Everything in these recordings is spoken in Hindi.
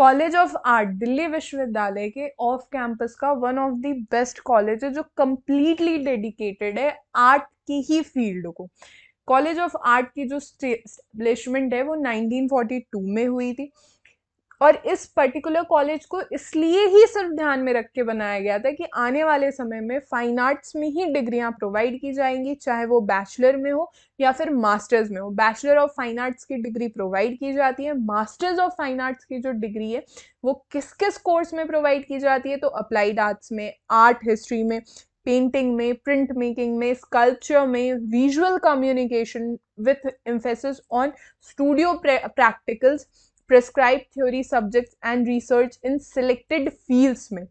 कॉलेज ऑफ आर्ट दिल्ली विश्वविद्यालय के ऑफ कैंपस का one of the best college है जो कम्प्लीटली डेडिकेटेड है आर्ट की ही फील्ड को कॉलेज ऑफ आर्ट की जो स्टेब्लिशमेंट है वो 1942 में हुई थी और इस पर्टिकुलर कॉलेज को इसलिए ही सिर्फ ध्यान में रख के बनाया गया था कि आने वाले समय में फ़ाइन आर्ट्स में ही डिग्रियां प्रोवाइड की जाएंगी चाहे वो बैचलर में हो या फिर मास्टर्स में हो बैचलर ऑफ फाइन आर्ट्स की डिग्री प्रोवाइड की जाती है मास्टर्स ऑफ फाइन आर्ट्स की जो डिग्री है वो किस किस कोर्स में प्रोवाइड की जाती है तो अप्लाइड आर्ट्स में आर्ट हिस्ट्री में पेंटिंग में प्रिंट मेकिंग में स्कल्पचर में visual communication with emphasis on studio practicals prescribe theory subjects and research in selected fields में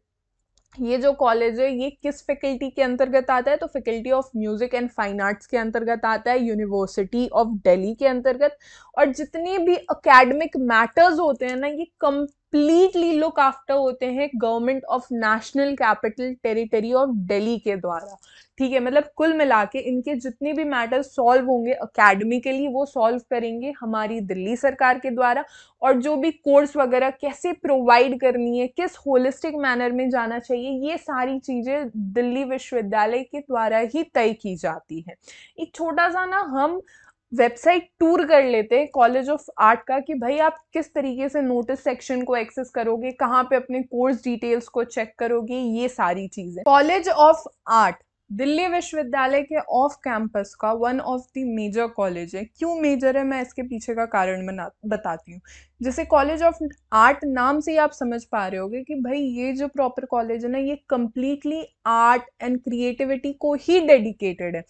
ये जो कॉलेज है ये किस फैकल्टी के अंतर्गत आता है तो faculty of music and fine arts के अंतर्गत आता है यूनिवर्सिटी ऑफ दिल्ली के अंतर्गत और जितने भी एकेडमिक मैटर्स होते हैं ना ये कम कंप्लीटली लुक आफ्टर होते हैं government of national capital territory of Delhi के द्वारा ठीक है मतलब कुल मिला के इनके जितने भी मैटर सॉल्व होंगे अकेडमिकली वो सॉल्व करेंगे हमारी दिल्ली सरकार के द्वारा और जो भी कोर्स वगैरह कैसे प्रोवाइड करनी है किस होलिस्टिक मैनर में जाना चाहिए ये सारी चीज़ें दिल्ली विश्वविद्यालय के द्वारा ही तय की जाती है एक छोटा सा ना हम वेबसाइट टूर कर लेते हैं कॉलेज ऑफ आर्ट का कि भाई आप किस तरीके से नोटिस सेक्शन को एक्सेस करोगे कहाँ पे अपने कोर्स डिटेल्स को चेक करोगे ये सारी चीज़ें कॉलेज ऑफ आर्ट दिल्ली विश्वविद्यालय के ऑफ कैंपस का one of the major college है क्यों मेजर है मैं इसके पीछे का कारण बना बताती हूँ जैसे कॉलेज ऑफ आर्ट नाम से ही आप समझ पा रहे होगे कि भाई ये जो प्रॉपर कॉलेज है ना ये कम्प्लीटली आर्ट एंड क्रिएटिविटी को ही डेडिकेटेड है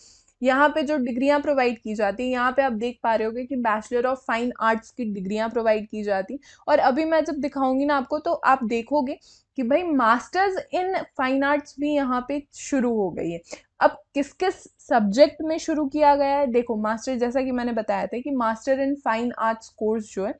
यहाँ पे जो डिग्रियाँ प्रोवाइड की जाती हैं यहाँ पे आप देख पा रहे होगे कि बैचलर ऑफ फाइन आर्ट्स की डिग्रियाँ प्रोवाइड की जाती और अभी मैं जब दिखाऊंगी ना आपको तो आप देखोगे कि भाई मास्टर्स इन फाइन आर्ट्स भी यहाँ पे शुरू हो गई है अब किस किस सब्जेक्ट में शुरू किया गया है देखो मास्टर जैसा कि मैंने बताया था कि master in fine arts course जो है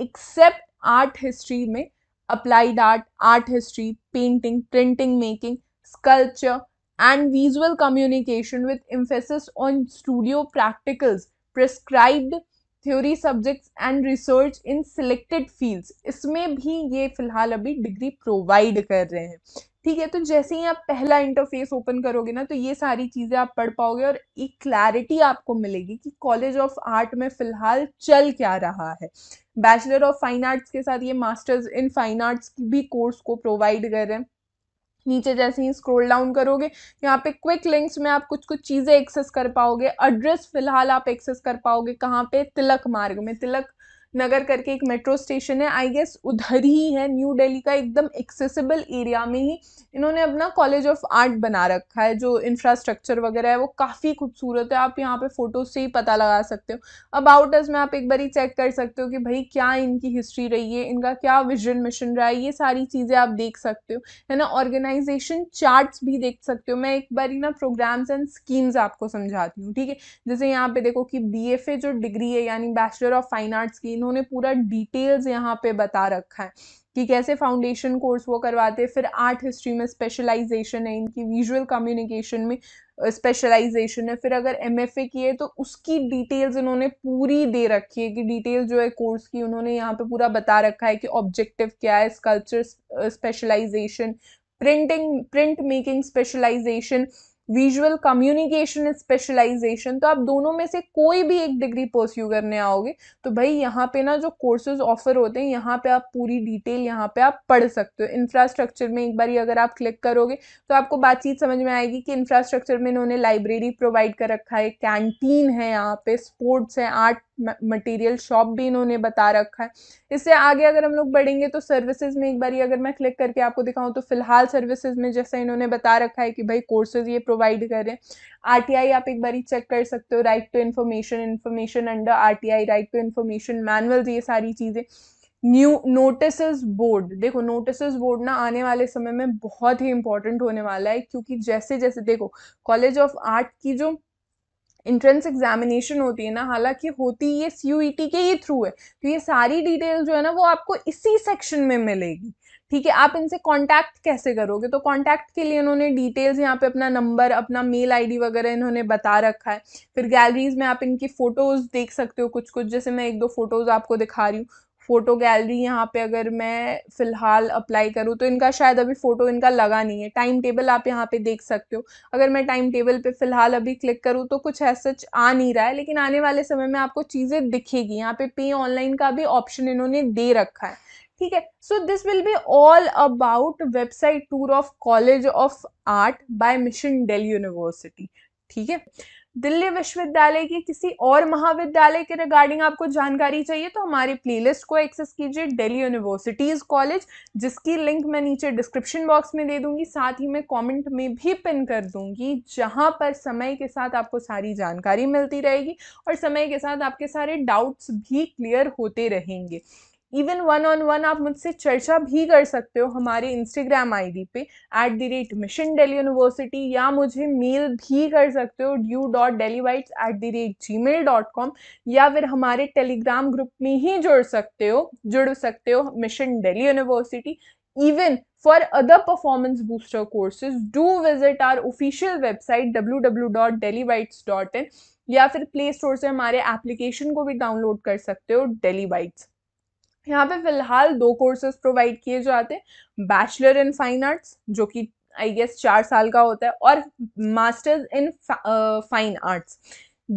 एक्सेप्ट आर्ट हिस्ट्री में applied art art history painting printing making sculpture and visual communication with emphasis on studio practicals, prescribed theory subjects and research in selected fields इसमें भी ये फिलहाल अभी डिग्री प्रोवाइड कर रहे हैं ठीक है तो जैसे ही आप पहला इंटरफेस ओपन करोगे ना तो ये सारी चीज़ें आप पढ़ पाओगे और एक क्लैरिटी आपको मिलेगी कि कॉलेज ऑफ आर्ट में फ़िलहाल चल क्या रहा है बैचलर ऑफ फाइन आर्ट्स के साथ ये मास्टर्स इन फाइन आर्ट्स की भी कोर्स को प्रोवाइड कर रहे हैं नीचे जैसे ही स्क्रॉल डाउन करोगे यहाँ पे क्विक लिंक्स में आप कुछ कुछ चीज़ें एक्सेस कर पाओगे एड्रेस फ़िलहाल आप एक्सेस कर पाओगे कहाँ पे तिलक मार्ग में तिलक नगर करके एक मेट्रो स्टेशन है आई गेस उधर ही है न्यू दिल्ली का एकदम एक्सेसिबल एरिया में ही इन्होंने अपना कॉलेज ऑफ आर्ट बना रखा है जो इंफ्रास्ट्रक्चर वगैरह है वो काफ़ी खूबसूरत है आप यहाँ पे फ़ोटोज से ही पता लगा सकते हो अबाउट अस में आप एक बार ही चेक कर सकते हो कि भाई क्या इनकी हिस्ट्री रही है इनका क्या विजन मिशन रहा है ये सारी चीज़ें आप देख सकते हो है ना ऑर्गेनाइजेशन चार्ट भी देख सकते हो मैं एक बार ही ना प्रोग्राम्स एंड स्कीम्स आपको समझाती हूँ ठीक है जैसे यहाँ पे देखो कि बी जो डिग्री है यानी बैचलर ऑफ फाइन आर्ट्स की इन्होंने पूरा डिटेल्स यहाँ पे बता रखा है कि कैसे फाउंडेशन कोर्स वो करवाते फिर आर्ट हिस्ट्री में स्पेशलाइजेशन है इनकी विजुअल कम्युनिकेशन में स्पेशलाइजेशन है फिर अगर एम एफ ए की है तो उसकी डिटेल्स इन्होंने पूरी दे रखी है कि डिटेल जो है कोर्स की उन्होंने यहाँ पे पूरा बता रखा है कि ऑब्जेक्टिव क्या है sculpture specialization printing print making specialization visual communication specialization तो आप दोनों में से कोई भी एक डिग्री परस्यू करने आओगे तो भाई यहाँ पे ना जो कोर्सेज ऑफर होते हैं यहाँ पे आप पूरी डिटेल यहाँ पे आप पढ़ सकते हो इंफ्रास्ट्रक्चर में एक बार अगर आप क्लिक करोगे तो आपको बातचीत समझ में आएगी कि इंफ्रास्ट्रक्चर में इन्होंने लाइब्रेरी प्रोवाइड कर रखा है कैंटीन है यहाँ पे स्पोर्ट्स हैं आर्ट मटेरियल शॉप भी इन्होंने बता रखा है इससे आगे अगर हम लोग बढ़ेंगे तो सर्विसेज में एक बार अगर मैं क्लिक करके आपको दिखाऊं तो फिलहाल सर्विसेज में जैसा इन्होंने बता रखा है कि भाई कोर्सेज ये प्रोवाइड करें आर आप एक बार चेक कर सकते हो right to information information under our right to information manual ये सारी चीज़ें न्यू नोटिस बोर्ड देखो नोटिस बोर्ड ना आने वाले समय में बहुत ही इंपॉर्टेंट होने वाला है क्योंकि जैसे जैसे देखो कॉलेज ऑफ आर्ट की जो इंट्रेंस एग्जामिनेशन होती है ना हालांकि होती ये सी e के ही थ्रू है तो ये सारी डिटेल जो है ना वो आपको इसी सेक्शन में मिलेगी ठीक है आप इनसे कांटेक्ट कैसे करोगे तो कांटेक्ट के लिए इन्होंने डिटेल्स यहाँ पे अपना नंबर अपना मेल आईडी वगैरह इन्होंने बता रखा है फिर गैलरीज में आप इनकी फ़ोटोज़ देख सकते हो कुछ कुछ जैसे मैं एक दो फ़ोटोज़ आपको दिखा रही हूँ फ़ोटो गैलरी यहाँ पे अगर मैं फ़िलहाल अप्लाई करूँ तो इनका शायद अभी फ़ोटो इनका लगा नहीं है टाइम टेबल आप यहाँ पे देख सकते हो अगर मैं टाइम टेबल पे फ़िलहाल अभी क्लिक करूँ तो कुछ ऐसा सच आ नहीं रहा है लेकिन आने वाले समय में आपको चीज़ें दिखेगी यहाँ पे पे ऑनलाइन का भी ऑप्शन इन्होंने दे रखा है ठीक है so this will be all about website tour of college of art by mission Delhi university ठीक है दिल्ली विश्वविद्यालय के किसी और महाविद्यालय के रिगार्डिंग आपको जानकारी चाहिए तो हमारे प्लेलिस्ट को एक्सेस कीजिए दिल्ली यूनिवर्सिटीज़ कॉलेज जिसकी लिंक मैं नीचे डिस्क्रिप्शन बॉक्स में दे दूंगी साथ ही मैं कमेंट में भी पिन कर दूंगी जहां पर समय के साथ आपको सारी जानकारी मिलती रहेगी और समय के साथ आपके सारे डाउट्स भी क्लियर होते रहेंगे इवन वन ऑन वन आप मुझसे चर्चा भी कर सकते हो हमारे इंस्टाग्राम आईडी पे at the rate mission Delhi university या मुझे मेल भी कर सकते हो DU dot Delhi whites at the rate Gmail dot com या फिर हमारे टेलीग्राम ग्रुप में ही जुड़ सकते हो जुड़ सकते हो mission Delhi university do visit our official website W W dot Delhi whites dot in या फिर प्ले स्टोर से हमारे एप्लीकेशन को भी डाउनलोड कर सकते हो डेली वाइट्स यहाँ पे फ़िलहाल दो कोर्सेज प्रोवाइड किए जाते हैं बैचलर इन फाइन आर्ट्स जो कि आई गेस चार साल का होता है और मास्टर्स इन फाइन आर्ट्स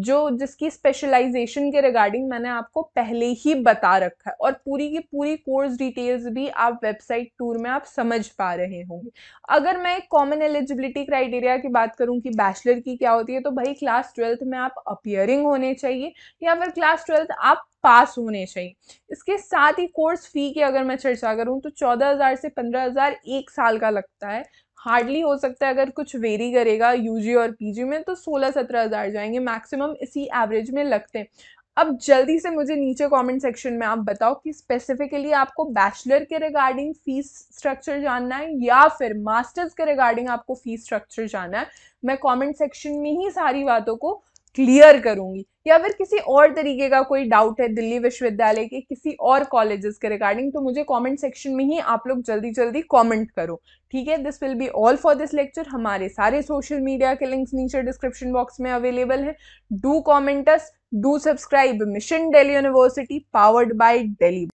जो जिसकी स्पेशलाइजेशन के रिगार्डिंग मैंने आपको पहले ही बता रखा है और पूरी की पूरी कोर्स डिटेल्स भी आप वेबसाइट टूर में आप समझ पा रहे होंगे अगर मैं एक कॉमन एलिजिबिलिटी क्राइटेरिया की बात करूँ कि बैचलर की क्या होती है तो भाई क्लास ट्वेल्थ में आप अपियरिंग होने चाहिए या फिर क्लास ट्वेल्थ आप पास होने चाहिए इसके साथ ही कोर्स फी की अगर मैं चर्चा करूँ तो चौदह हज़ार से पंद्रह हज़ार एक साल का लगता है हार्डली हो सकता है अगर कुछ वेरी करेगा यूजी और पीजी में तो सोलह सत्रह हज़ार जाएंगे मैक्सिमम इसी एवरेज में लगते हैं अब जल्दी से मुझे नीचे कमेंट सेक्शन में आप बताओ कि स्पेसिफिकली आपको बैचलर के रिगार्डिंग फीस स्ट्रक्चर जानना है या फिर मास्टर्स के रिगार्डिंग आपको फीस स्ट्रक्चर जानना है मैं कमेंट सेक्शन में ही सारी बातों को क्लियर करूंगी या फिर किसी और तरीके का कोई डाउट है दिल्ली विश्वविद्यालय के किसी और कॉलेजेस के रिगार्डिंग तो मुझे कमेंट सेक्शन में ही आप लोग जल्दी जल्दी कमेंट करो ठीक है this will be all for this lecture हमारे सारे सोशल मीडिया के लिंक्स नीचे डिस्क्रिप्शन बॉक्स में अवेलेबल है do comments do subscribe mission Delhi university powered by daily